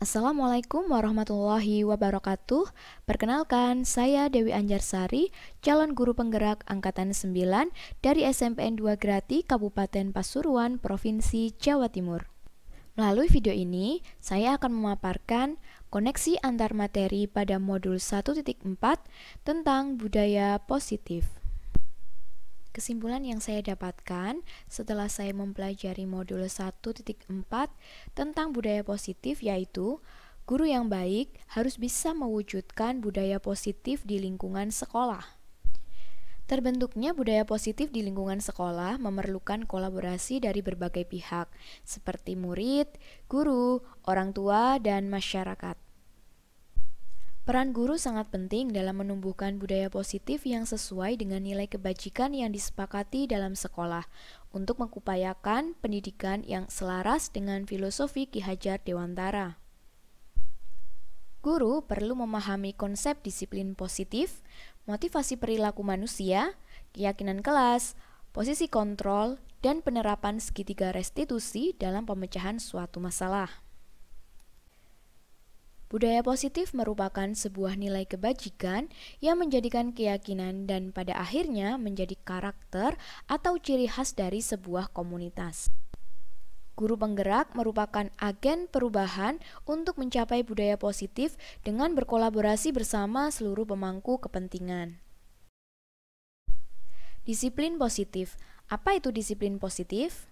Assalamualaikum warahmatullahi wabarakatuh. Perkenalkan, saya Dewi Anjarsari, calon guru penggerak angkatan 9 dari SMPN 2 Grati Kabupaten Pasuruan, Provinsi Jawa Timur. Melalui video ini, saya akan memaparkan koneksi antar materi pada modul 1.4 tentang budaya positif. Kesimpulan yang saya dapatkan setelah saya mempelajari modul 1.4 tentang budaya positif yaitu guru yang baik harus bisa mewujudkan budaya positif di lingkungan sekolah. Terbentuknya budaya positif di lingkungan sekolah memerlukan kolaborasi dari berbagai pihak, seperti murid, guru, orang tua, dan masyarakat. Peran guru sangat penting dalam menumbuhkan budaya positif yang sesuai dengan nilai kebajikan yang disepakati dalam sekolah untuk mengupayakan pendidikan yang selaras dengan filosofi Ki Hajar Dewantara. Guru perlu memahami konsep disiplin positif, motivasi perilaku manusia, keyakinan kelas, posisi kontrol, dan penerapan segitiga restitusi dalam pemecahan suatu masalah. Budaya positif merupakan sebuah nilai kebajikan yang menjadikan keyakinan dan pada akhirnya menjadi karakter atau ciri khas dari sebuah komunitas. Guru penggerak merupakan agen perubahan untuk mencapai budaya positif dengan berkolaborasi bersama seluruh pemangku kepentingan. Disiplin positif. Apa itu disiplin positif?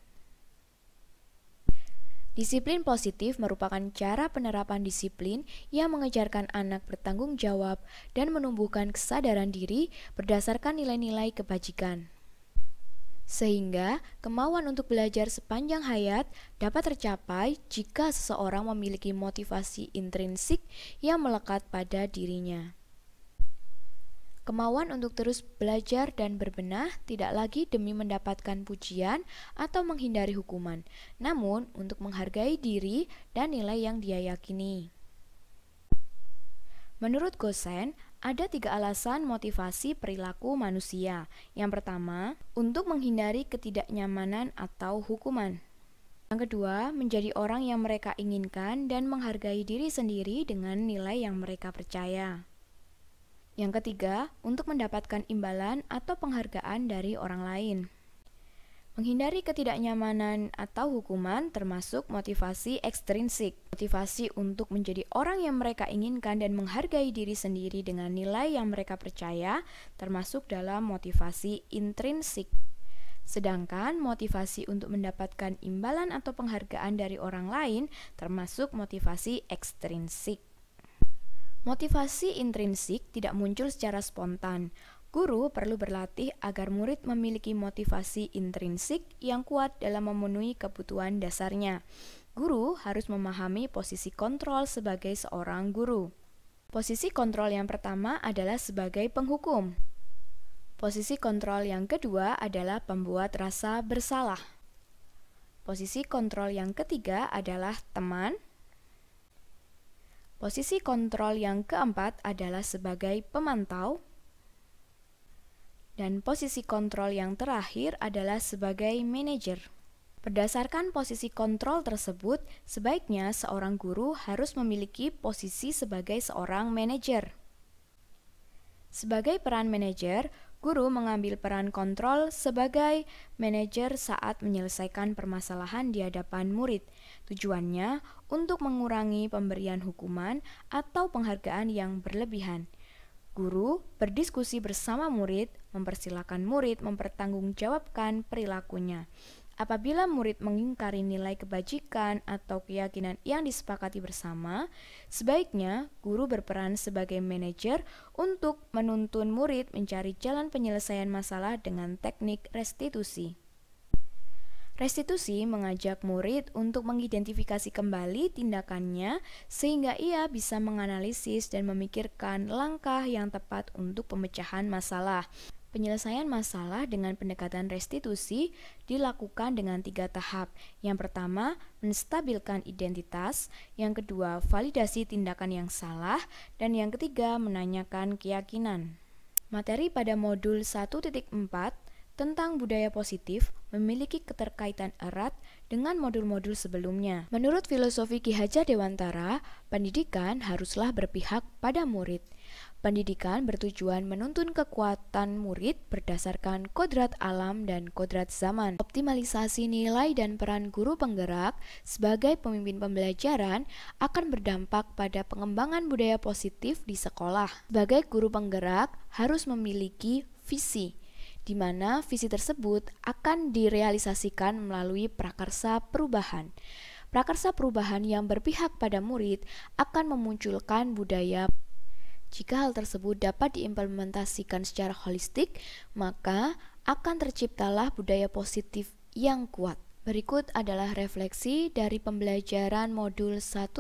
Disiplin positif merupakan cara penerapan disiplin yang mengejarkan anak bertanggung jawab dan menumbuhkan kesadaran diri berdasarkan nilai-nilai kebajikan. Sehingga, kemauan untuk belajar sepanjang hayat dapat tercapai jika seseorang memiliki motivasi intrinsik yang melekat pada dirinya. Kemauan untuk terus belajar dan berbenah tidak lagi demi mendapatkan pujian atau menghindari hukuman, namun untuk menghargai diri dan nilai yang dia yakini. Menurut Gosen, ada tiga alasan motivasi perilaku manusia. Yang pertama, untuk menghindari ketidaknyamanan atau hukuman. Yang kedua, menjadi orang yang mereka inginkan dan menghargai diri sendiri dengan nilai yang mereka percaya. Yang ketiga, untuk mendapatkan imbalan atau penghargaan dari orang lain. Menghindari ketidaknyamanan atau hukuman termasuk motivasi ekstrinsik, motivasi untuk menjadi orang yang mereka inginkan dan menghargai diri sendiri dengan nilai yang mereka percaya, termasuk dalam motivasi intrinsik. Sedangkan motivasi untuk mendapatkan imbalan atau penghargaan dari orang lain termasuk motivasi ekstrinsik. Motivasi intrinsik tidak muncul secara spontan. Guru perlu berlatih agar murid memiliki motivasi intrinsik yang kuat dalam memenuhi kebutuhan dasarnya. Guru harus memahami posisi kontrol sebagai seorang guru. Posisi kontrol yang pertama adalah sebagai penghukum. Posisi kontrol yang kedua adalah pembuat rasa bersalah. Posisi kontrol yang ketiga adalah teman, Posisi kontrol yang keempat adalah sebagai pemantau, dan posisi kontrol yang terakhir adalah sebagai manajer. Berdasarkan posisi kontrol tersebut, sebaiknya seorang guru harus memiliki posisi sebagai seorang manajer. Sebagai peran manajer, Guru mengambil peran kontrol sebagai manajer saat menyelesaikan permasalahan di hadapan murid. Tujuannya untuk mengurangi pemberian hukuman atau penghargaan yang berlebihan. Guru berdiskusi bersama murid, mempersilahkan murid mempertanggungjawabkan perilakunya. Apabila murid mengingkari nilai kebajikan atau keyakinan yang disepakati bersama, sebaiknya guru berperan sebagai manajer untuk menuntun murid mencari jalan penyelesaian masalah dengan teknik restitusi. Restitusi mengajak murid untuk mengidentifikasi kembali tindakannya sehingga ia bisa menganalisis dan memikirkan langkah yang tepat untuk pemecahan masalah. Penyelesaian masalah dengan pendekatan restitusi dilakukan dengan tiga tahap. Yang pertama, menstabilkan identitas. Yang kedua, validasi tindakan yang salah. Dan yang ketiga, menanyakan keyakinan. Materi pada modul 1.4 tentang budaya positif memiliki keterkaitan erat dengan modul-modul sebelumnya. Menurut filosofi Ki Hajar Dewantara, pendidikan haruslah berpihak pada murid. Pendidikan bertujuan menuntun kekuatan murid berdasarkan kodrat alam dan kodrat zaman. Optimalisasi nilai dan peran guru penggerak sebagai pemimpin pembelajaran akan berdampak pada pengembangan budaya positif di sekolah. Sebagai guru penggerak harus memiliki visi di mana visi tersebut akan direalisasikan melalui prakarsa perubahan. Prakarsa perubahan yang berpihak pada murid akan memunculkan budaya jika hal tersebut dapat diimplementasikan secara holistik, maka akan terciptalah budaya positif yang kuat. Berikut adalah refleksi dari pembelajaran modul 1.4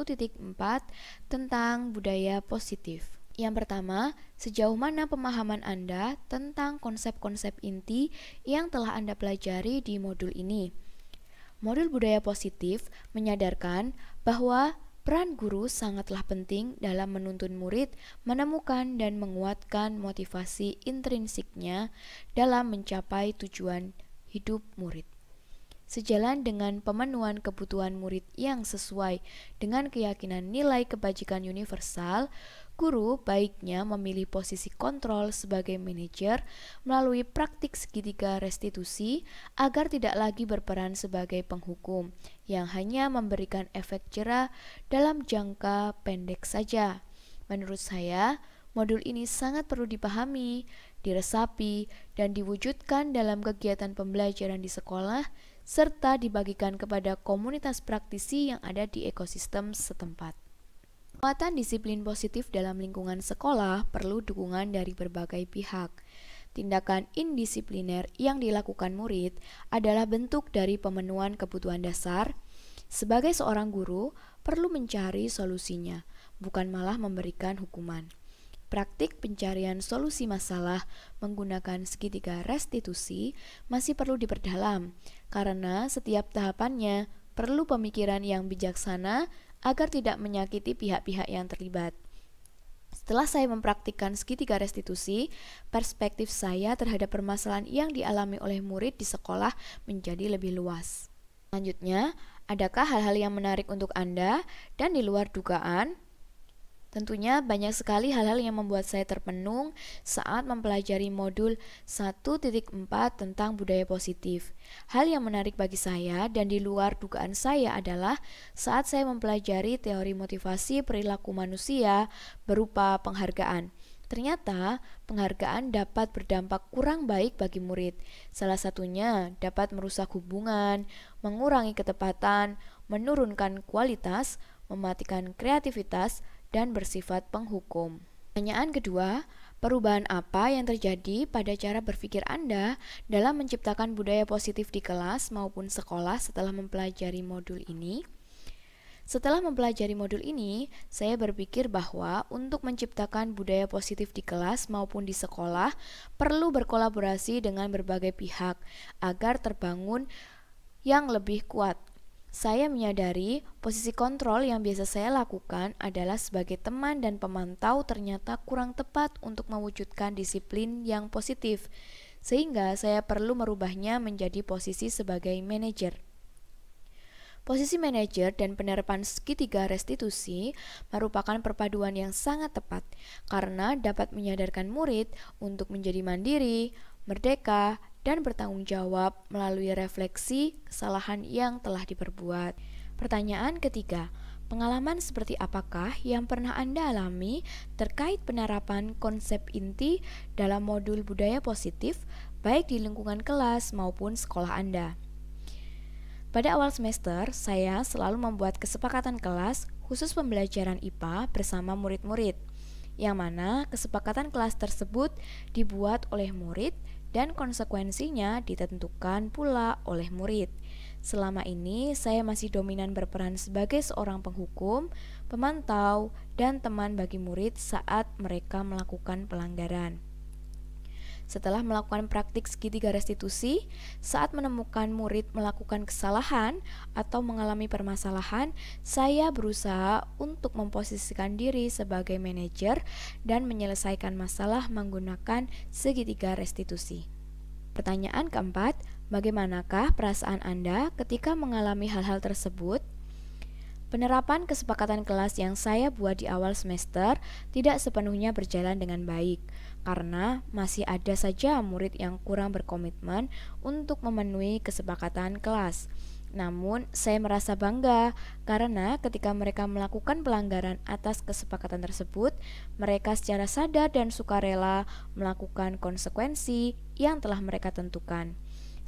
tentang budaya positif. Yang pertama, sejauh mana pemahaman Anda tentang konsep-konsep inti yang telah Anda pelajari di modul ini? Modul budaya positif menyadarkan bahwa Peran guru sangatlah penting dalam menuntun murid menemukan dan menguatkan motivasi intrinsiknya dalam mencapai tujuan hidup murid. Sejalan dengan pemenuhan kebutuhan murid yang sesuai dengan keyakinan nilai kebajikan universal, Guru baiknya memilih posisi kontrol sebagai manajer melalui praktik segitiga restitusi agar tidak lagi berperan sebagai penghukum yang hanya memberikan efek cerah dalam jangka pendek saja. Menurut saya, modul ini sangat perlu dipahami, diresapi, dan diwujudkan dalam kegiatan pembelajaran di sekolah serta dibagikan kepada komunitas praktisi yang ada di ekosistem setempat. Penguatan disiplin positif dalam lingkungan sekolah perlu dukungan dari berbagai pihak. Tindakan indisipliner yang dilakukan murid adalah bentuk dari pemenuhan kebutuhan dasar. Sebagai seorang guru, perlu mencari solusinya, bukan malah memberikan hukuman. Praktik pencarian solusi masalah menggunakan segitiga restitusi masih perlu diperdalam, karena setiap tahapannya perlu pemikiran yang bijaksana agar tidak menyakiti pihak-pihak yang terlibat. Setelah saya mempraktikkan segitiga restitusi, perspektif saya terhadap permasalahan yang dialami oleh murid di sekolah menjadi lebih luas. Selanjutnya, adakah hal-hal yang menarik untuk Anda dan di luar dugaan Tentunya banyak sekali hal-hal yang membuat saya terpenung saat mempelajari modul 1.4 tentang budaya positif. Hal yang menarik bagi saya dan di luar dugaan saya adalah saat saya mempelajari teori motivasi perilaku manusia berupa penghargaan. Ternyata, penghargaan dapat berdampak kurang baik bagi murid. Salah satunya dapat merusak hubungan, mengurangi ketepatan, menurunkan kualitas, mematikan kreativitas, dan bersifat penghukum. Pertanyaan kedua, perubahan apa yang terjadi pada cara berpikir Anda dalam menciptakan budaya positif di kelas maupun sekolah setelah mempelajari modul ini? Setelah mempelajari modul ini, saya berpikir bahwa untuk menciptakan budaya positif di kelas maupun di sekolah perlu berkolaborasi dengan berbagai pihak agar terbangun yang lebih kuat. Saya menyadari posisi kontrol yang biasa saya lakukan adalah sebagai teman dan pemantau ternyata kurang tepat untuk mewujudkan disiplin yang positif, sehingga saya perlu merubahnya menjadi posisi sebagai manajer. Posisi manajer dan penerapan segitiga restitusi merupakan perpaduan yang sangat tepat karena dapat menyadarkan murid untuk menjadi mandiri, merdeka, dan bertanggung jawab melalui refleksi kesalahan yang telah diperbuat. Pertanyaan ketiga, pengalaman seperti apakah yang pernah Anda alami terkait penerapan konsep inti dalam modul budaya positif, baik di lingkungan kelas maupun sekolah Anda? Pada awal semester, saya selalu membuat kesepakatan kelas khusus pembelajaran IPA bersama murid-murid, yang mana kesepakatan kelas tersebut dibuat oleh murid dan konsekuensinya ditentukan pula oleh murid. Selama ini saya masih dominan berperan sebagai seorang penghukum, pemantau, dan teman bagi murid saat mereka melakukan pelanggaran. Setelah melakukan praktik segitiga restitusi, saat menemukan murid melakukan kesalahan atau mengalami permasalahan, saya berusaha untuk memposisikan diri sebagai manajer dan menyelesaikan masalah menggunakan segitiga restitusi. Pertanyaan keempat, bagaimanakah perasaan Anda ketika mengalami hal-hal tersebut? Penerapan kesepakatan kelas yang saya buat di awal semester tidak sepenuhnya berjalan dengan baik, karena masih ada saja murid yang kurang berkomitmen untuk memenuhi kesepakatan kelas. Namun, saya merasa bangga karena ketika mereka melakukan pelanggaran atas kesepakatan tersebut, mereka secara sadar dan sukarela melakukan konsekuensi yang telah mereka tentukan.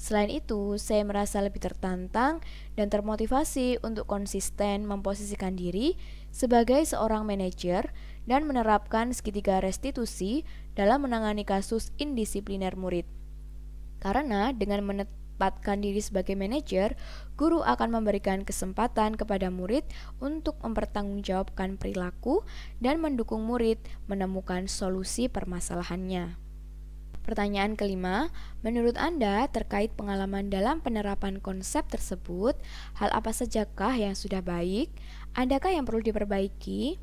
Selain itu, saya merasa lebih tertantang dan termotivasi untuk konsisten memposisikan diri sebagai seorang manajer dan menerapkan segitiga restitusi dalam menangani kasus indisipliner murid. Karena dengan menempatkan diri sebagai manajer, guru akan memberikan kesempatan kepada murid untuk mempertanggungjawabkan perilaku dan mendukung murid menemukan solusi permasalahannya. Pertanyaan kelima, menurut Anda terkait pengalaman dalam penerapan konsep tersebut, hal apa sajakah yang sudah baik? Adakah yang perlu diperbaiki?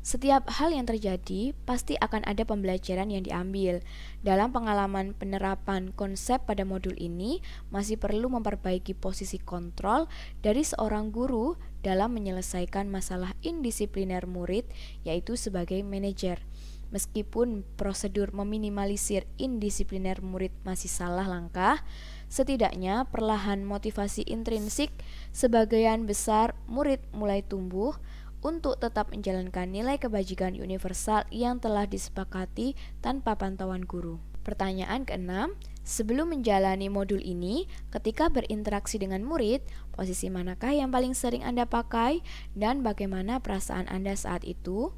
Setiap hal yang terjadi pasti akan ada pembelajaran yang diambil. Dalam pengalaman penerapan konsep pada modul ini, masih perlu memperbaiki posisi kontrol dari seorang guru dalam menyelesaikan masalah indisipliner murid, yaitu sebagai manajer. Meskipun prosedur meminimalisir indisipliner murid masih salah langkah, setidaknya perlahan motivasi intrinsik sebagian besar murid mulai tumbuh untuk tetap menjalankan nilai kebajikan universal yang telah disepakati tanpa pantauan guru. Pertanyaan keenam, sebelum menjalani modul ini, ketika berinteraksi dengan murid, posisi manakah yang paling sering Anda pakai dan bagaimana perasaan Anda saat itu?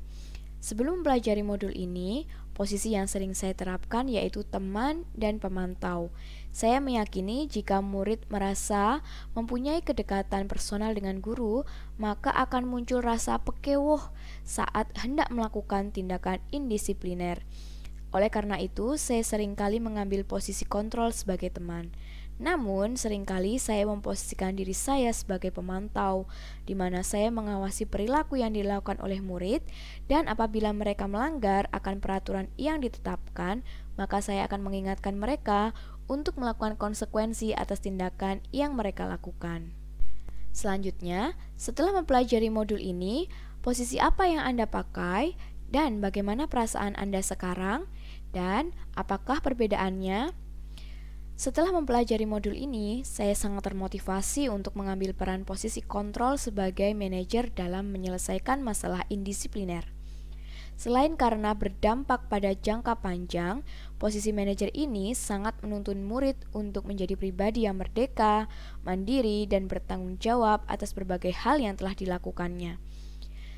Sebelum mempelajari modul ini, posisi yang sering saya terapkan yaitu teman dan pemantau. Saya meyakini jika murid merasa mempunyai kedekatan personal dengan guru, maka akan muncul rasa pekewoh saat hendak melakukan tindakan indisipliner. Oleh karena itu, saya seringkali mengambil posisi kontrol sebagai teman. Namun, seringkali saya memposisikan diri saya sebagai pemantau, di mana saya mengawasi perilaku yang dilakukan oleh murid, dan apabila mereka melanggar akan peraturan yang ditetapkan, maka saya akan mengingatkan mereka untuk melakukan konsekuensi atas tindakan yang mereka lakukan. Selanjutnya, setelah mempelajari modul ini, posisi apa yang Anda pakai dan bagaimana perasaan Anda sekarang, dan apakah perbedaannya setelah mempelajari modul ini, saya sangat termotivasi untuk mengambil peran posisi kontrol sebagai manajer dalam menyelesaikan masalah indisipliner. Selain karena berdampak pada jangka panjang, posisi manajer ini sangat menuntun murid untuk menjadi pribadi yang merdeka, mandiri, dan bertanggung jawab atas berbagai hal yang telah dilakukannya.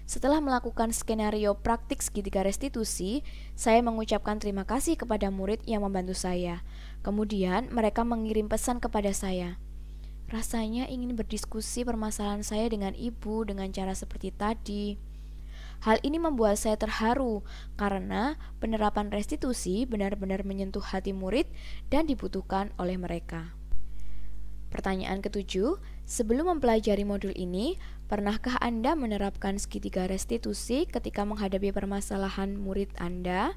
Setelah melakukan skenario praktik segitiga restitusi, saya mengucapkan terima kasih kepada murid yang membantu saya. Kemudian mereka mengirim pesan kepada saya. Rasanya ingin berdiskusi permasalahan saya dengan ibu dengan cara seperti tadi. Hal ini membuat saya terharu karena penerapan restitusi benar-benar menyentuh hati murid dan dibutuhkan oleh mereka. Pertanyaan ketujuh, sebelum mempelajari modul ini, pernahkah Anda menerapkan segitiga restitusi ketika menghadapi permasalahan murid Anda?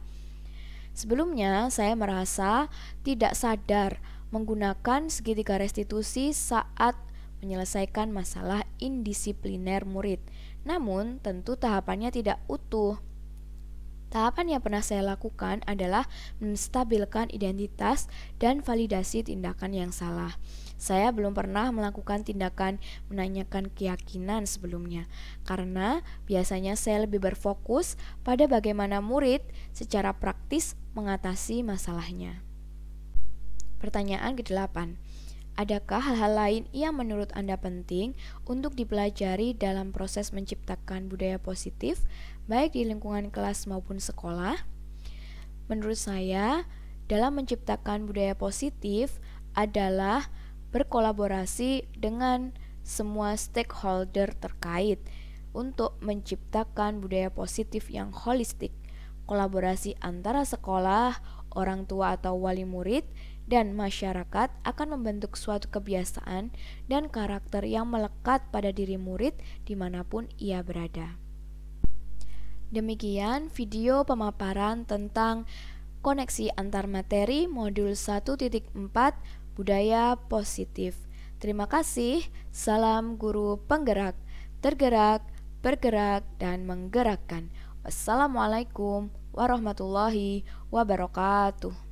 Sebelumnya, saya merasa tidak sadar menggunakan segitiga restitusi saat menyelesaikan masalah indisipliner murid. Namun, tentu tahapannya tidak utuh. Tahapan yang pernah saya lakukan adalah menstabilkan identitas dan validasi tindakan yang salah. Saya belum pernah melakukan tindakan menanyakan keyakinan sebelumnya, karena biasanya saya lebih berfokus pada bagaimana murid secara praktis mengatasi masalahnya. Pertanyaan ke-8. Adakah hal-hal lain yang menurut Anda penting untuk dipelajari dalam proses menciptakan budaya positif, baik di lingkungan kelas maupun sekolah? Menurut saya, dalam menciptakan budaya positif adalah berkolaborasi dengan semua stakeholder terkait untuk menciptakan budaya positif yang holistik. Kolaborasi antara sekolah, orang tua atau wali murid, dan masyarakat akan membentuk suatu kebiasaan dan karakter yang melekat pada diri murid dimanapun ia berada. Demikian video pemaparan tentang koneksi antar materi modul 1.4 budaya positif. Terima kasih, salam guru penggerak, tergerak, bergerak, dan menggerakkan. Wassalamualaikum warahmatullahi wabarakatuh.